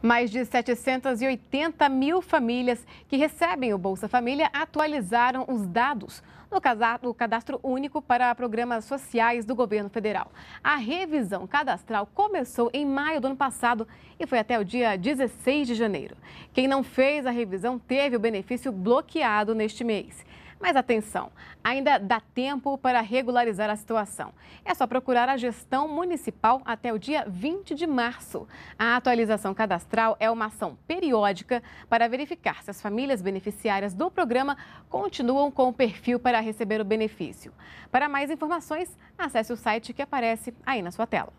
Mais de 780 mil famílias que recebem o Bolsa Família atualizaram os dados no cadastro único para programas sociais do governo federal. A revisão cadastral começou em maio do ano passado e foi até o dia 16 de janeiro. Quem não fez a revisão teve o benefício bloqueado neste mês. Mas atenção, ainda dá tempo para regularizar a situação. É só procurar a gestão municipal até o dia 20 de março. A atualização cadastral é uma ação periódica para verificar se as famílias beneficiárias do programa continuam com o perfil para receber o benefício. Para mais informações, acesse o site que aparece aí na sua tela.